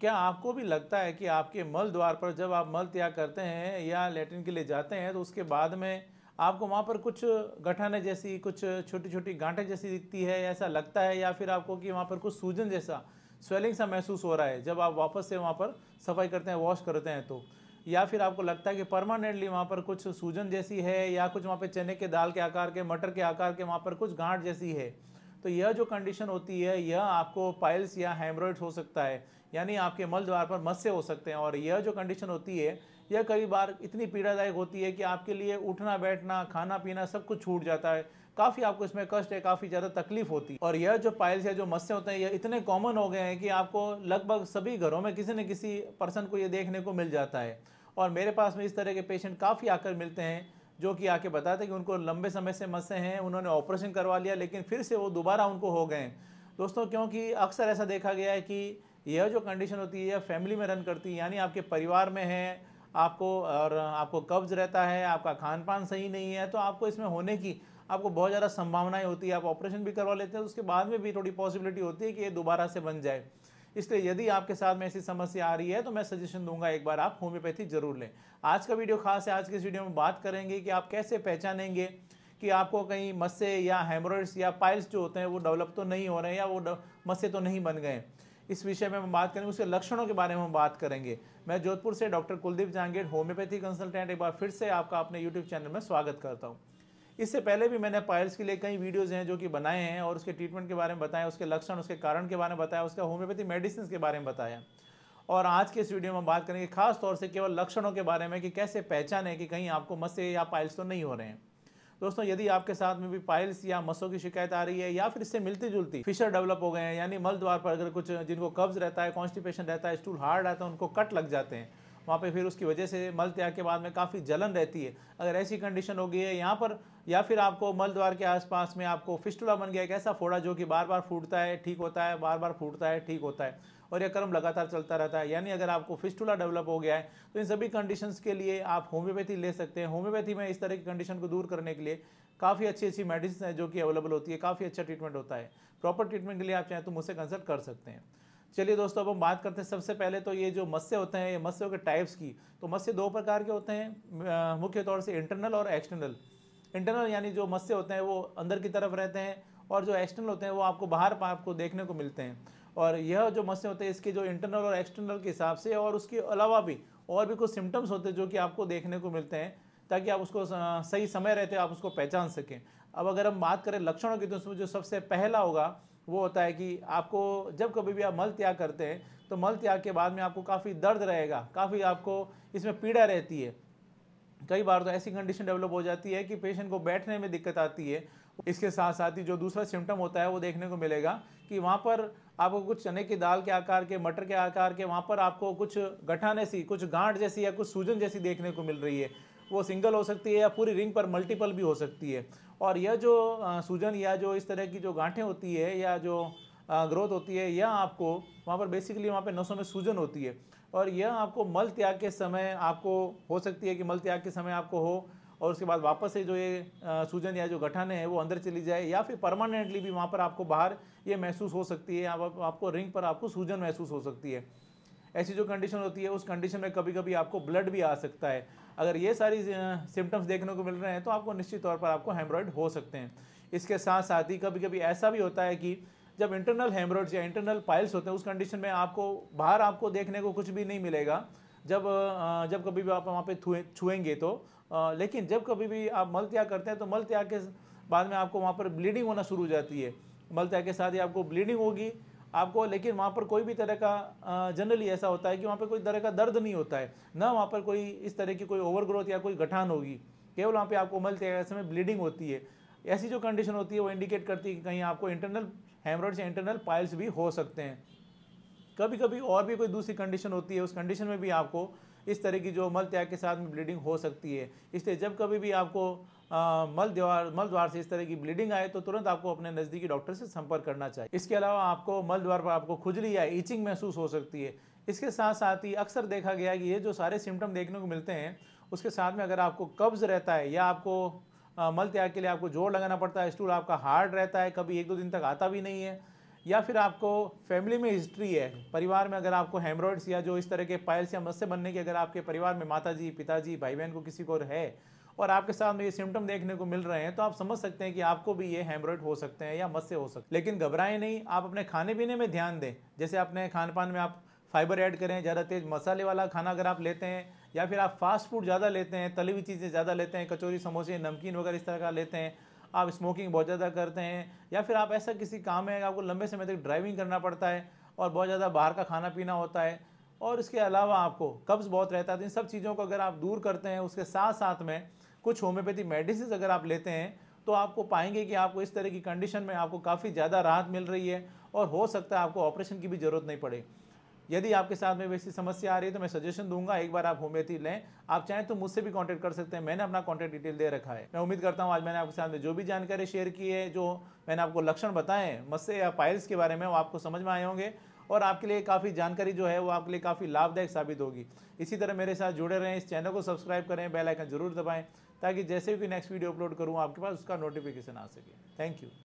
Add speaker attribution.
Speaker 1: क्या आपको भी लगता है कि आपके मल द्वार पर जब आप मल त्याग करते हैं या लेटरिन के लिए जाते हैं तो उसके बाद में आपको वहाँ पर कुछ गठाने जैसी कुछ छोटी छोटी गांठे जैसी दिखती है ऐसा लगता है या फिर आपको कि वहाँ पर कुछ सूजन जैसा स्वेलिंग सा महसूस हो रहा है जब आप वापस से वहाँ पर सफाई करते हैं वॉश करते हैं तो या फिर आपको लगता है कि परमानेंटली वहाँ पर कुछ सूजन जैसी है या कुछ वहाँ पर चने के दाल के आकार के मटर के आकार के वहाँ पर कुछ गांठ जैसी है तो यह जो कंडीशन होती है यह आपको पाइल्स या हेमरोइड्स हो सकता है यानी आपके मल द्वार पर मत्स्य हो सकते हैं और यह जो कंडीशन होती है यह कई बार इतनी पीड़ादायक होती है कि आपके लिए उठना बैठना खाना पीना सब कुछ छूट जाता है काफ़ी आपको इसमें कष्ट है काफ़ी ज़्यादा तकलीफ होती है और यह जो पाइल्स या जो मस्से होते हैं यह इतने कॉमन हो गए हैं कि आपको लगभग सभी घरों में किसी न किसी पर्सन को ये देखने को मिल जाता है और मेरे पास में इस तरह के पेशेंट काफ़ी आकर मिलते हैं जो कि आके बताते कि उनको लंबे समय से मसे हैं उन्होंने ऑपरेशन करवा लिया लेकिन फिर से वो दोबारा उनको हो गए दोस्तों क्योंकि अक्सर ऐसा देखा गया है कि यह जो कंडीशन होती है फैमिली में रन करती है यानी आपके परिवार में है आपको और आपको कब्ज रहता है आपका खान पान सही नहीं है तो आपको इसमें होने की आपको बहुत ज़्यादा संभावनाएं होती है आप ऑपरेशन भी करवा लेते हैं उसके बाद में भी थोड़ी पॉसिबिलिटी होती है कि ये दोबारा से बन जाए इसलिए यदि आपके साथ में ऐसी समस्या आ रही है तो मैं सजेशन दूंगा एक बार आप होम्योपैथी जरूर लें आज का वीडियो खास है आज के इस वीडियो में बात करेंगे कि आप कैसे पहचानेंगे कि आपको कहीं मस्से या हेमरोइड्स या पाइल्स जो होते हैं वो डेवलप तो नहीं हो रहे हैं या वो मस्से तो नहीं बन गए इस विषय में हम बात करेंगे उसके लक्षणों के बारे में हम बात करेंगे मैं जोधपुर से doctor Kuldeep Jangid homoeopathy consultant एक बार फिर से आपका अपने यूट्यूब चैनल में स्वागत करता हूँ इससे पहले भी मैंने पायल्स के लिए कई वीडियोज़ हैं जो कि बनाए हैं और उसके ट्रीटमेंट के बारे में बताया उसके लक्षण उसके कारण के बारे में बताया उसका होम्योपैथी मेडिसिन के बारे में बताया और आज के इस वीडियो में बात करेंगे खास तौर से केवल लक्षणों के बारे में कि कैसे है कि कहीं आपको मसे या पायल्स तो नहीं हो रहे हैं दोस्तों यदि आपके साथ में भी पाइल्स या मसों की शिकायत आ रही है या फिर इससे मिलती जुलती फिशर डेवलप हो गए हैं यानी मल द्वार पर अगर कुछ जिनको कब्ज रहता है कॉन्स्टिपेशन रहता है स्टूल हार्ड रहता है उनको कट लग जाते हैं वहाँ पे फिर उसकी वजह से मल त्याग के बाद में काफ़ी जलन रहती है अगर ऐसी कंडीशन हो गई है यहाँ पर या फिर आपको मल द्वार के आसपास में आपको फिस्टुला बन गया एक ऐसा फोड़ा जो कि बार बार फूटता है ठीक होता है बार बार फूटता है ठीक होता है और यह क्रम लगातार चलता रहता है यानी अगर आपको फिस्टुला डेवलप हो गया है तो इन सभी कंडीशंस के लिए आप होम्योपैथी ले सकते हैं होम्योपैथी में इस तरह की कंडीशन को दूर करने के लिए काफ़ी अच्छी अच्छी मेडिसिन है जो कि अवेलेबल होती है काफ़ी अच्छा ट्रीटमेंट होता है प्रॉपर ट्रीटमेंट के लिए आप चाहें तो मुझसे कंसल्ट कर सकते हैं चलिए दोस्तों अब हम बात करते हैं सबसे पहले तो ये जो मत्स्य होते हैं ये मत्स्यों के टाइप्स की तो मत्स्य दो प्रकार के होते हैं मुख्य तौर से इंटरनल और एक्सटर्नल इंटरनल यानी जो मत्स्य होते हैं वो अंदर की तरफ रहते हैं और जो एक्सटर्नल होते हैं वो आपको बाहर आपको देखने को मिलते हैं और यह जो मत्स्य होते हैं इसके जो इंटरनल और एक्सटर्नल के हिसाब से और उसके अलावा भी और भी कुछ सिम्टम्स होते हैं जो कि आपको देखने को मिलते हैं ताकि आप उसको सही समय रहते आप उसको पहचान सकें अब अगर हम बात करें लक्षणों की तो उसमें जो सबसे पहला होगा वो होता है कि आपको जब कभी भी आप मल त्याग करते हैं तो मल त्याग के बाद में आपको काफ़ी दर्द रहेगा काफ़ी आपको इसमें पीड़ा रहती है कई बार तो ऐसी कंडीशन डेवलप हो जाती है कि पेशेंट को बैठने में दिक्कत आती है इसके साथ साथ ही जो दूसरा सिम्टम होता है वो देखने को मिलेगा कि वहाँ पर आपको कुछ चने की दाल के आकार के मटर के आकार के वहाँ पर आपको कुछ गठाने सी कुछ गांठ जैसी या कुछ सूजन जैसी देखने को मिल रही है वो सिंगल हो सकती है या पूरी रिंग पर मल्टीपल भी हो सकती है और यह जो सूजन या जो इस तरह की जो गांठें होती है या जो ग्रोथ होती है यह आपको वहाँ पर बेसिकली वहाँ पर नसों में सूजन होती है और यह आपको मल त्याग के समय आपको हो सकती है कि मल त्याग के समय आपको हो और उसके बाद वापस से जो ये सूजन या जो गठाने हैं वो अंदर चली जाए या फिर परमानेंटली भी वहाँ पर आपको बाहर ये महसूस हो सकती है आप, आपको रिंग पर आपको सूजन महसूस हो सकती है ऐसी जो कंडीशन होती है उस कंडीशन में कभी कभी आपको ब्लड भी आ सकता है अगर ये सारी सिम्टम्स देखने को मिल रहे हैं तो आपको निश्चित तौर पर आपको हेमरॉयड हो सकते हैं इसके साथ साथ ही कभी कभी ऐसा भी होता है कि जब इंटरनल हेमरॉयड्स या इंटरनल पाइल्स होते हैं उस कंडीशन में आपको बाहर आपको देखने को कुछ भी नहीं मिलेगा जब जब कभी भी आप वहाँ पे छुएंगे तो लेकिन जब कभी भी आप मल त्याग करते हैं तो मल त्याग के बाद में आपको वहाँ पर ब्लीडिंग होना शुरू हो जाती है मल त्याग के साथ ही आपको ब्लीडिंग होगी आपको लेकिन वहाँ पर कोई भी तरह का जनरली ऐसा होता है कि वहाँ पर कोई तरह का दर्द नहीं होता है ना वहाँ पर कोई इस तरह की कोई ओवर ग्रोथ या कोई गठान होगी केवल वहाँ पर आपको उमलते ऐसे में ब्लीडिंग होती है ऐसी जो कंडीशन होती है वो इंडिकेट करती है कि कहीं आपको इंटरनल हेमरोड्स या इंटरनल पाइल्स भी हो सकते हैं कभी कभी और भी कोई दूसरी कंडीशन होती है उस कंडीशन में भी आपको इस तरह की जो मल त्याग के साथ में ब्लीडिंग हो सकती है इसलिए जब कभी भी आपको मल द्वार मल द्वार से इस तरह की ब्लीडिंग आए तो तुरंत आपको अपने नज़दीकी डॉक्टर से संपर्क करना चाहिए इसके अलावा आपको मल द्वार पर आपको खुजली या ईचिंग महसूस हो सकती है इसके साथ साथ ही अक्सर देखा गया कि ये जो सारे सिम्टम देखने को मिलते हैं उसके साथ में अगर आपको कब्ज़ रहता है या आपको मल त्याग के लिए आपको जोर लगाना पड़ता है स्टूल आपका हार्ड रहता है कभी एक दो दिन तक आता भी नहीं है या फिर आपको फैमिली में हिस्ट्री है परिवार में अगर आपको हेमरॉइड्स या जो इस तरह के पायल्स या मस्से बनने के अगर आपके परिवार में माता जी पिताजी भाई बहन को किसी को है और आपके साथ में ये सिम्टम देखने को मिल रहे हैं तो आप समझ सकते हैं कि आपको भी ये हेमरॉइड हो सकते हैं या मस्से हो सकते हैं लेकिन घबराएं नहीं आप अपने खाने पीने में ध्यान दें जैसे अपने खान पान में आप फाइबर ऐड करें ज़्यादा तेज़ मसाले वाला खाना अगर आप लेते हैं या फिर आप फास्ट फूड ज़्यादा लेते हैं तली हुई चीज़ें ज़्यादा लेते हैं कचौरी समोसे नमकीन वगैरह इस तरह का लेते हैं आप स्मोकिंग बहुत ज़्यादा करते हैं या फिर आप ऐसा किसी काम है आपको लंबे समय तक ड्राइविंग करना पड़ता है और बहुत ज़्यादा बाहर का खाना पीना होता है और इसके अलावा आपको कब्ज़ बहुत रहता है तो इन सब चीज़ों को अगर आप दूर करते हैं उसके साथ साथ में कुछ होम्योपैथी मेडिसिन अगर आप लेते हैं तो आपको पाएंगे कि आपको इस तरह की कंडीशन में आपको काफ़ी ज़्यादा राहत मिल रही है और हो सकता है आपको ऑपरेशन की भी ज़रूरत नहीं पड़े यदि आपके साथ में वैसी समस्या आ रही है तो मैं सजेशन दूंगा एक बार आप होम्योपैथी लें आप चाहें तो मुझसे भी कांटेक्ट कर सकते हैं मैंने अपना कांटेक्ट डिटेल दे रखा है मैं उम्मीद करता हूं आज मैंने आपके साथ में जो भी जानकारी शेयर की है जो मैंने आपको लक्षण बताए मस्से या पाइल्स के बारे में वो आपको समझ में आए होंगे और आपके लिए काफ़ी जानकारी जो है वो आपके लिए काफ़ी लाभदायक साबित होगी इसी तरह मेरे साथ जुड़े रहें इस चैनल को सब्सक्राइब करें बेलाइकन जरूर दबाएँ ताकि जैसे भी नेक्स्ट वीडियो अपलोड करूँ आपके पास उसका नोटिफिकेशन आ सके थैंक यू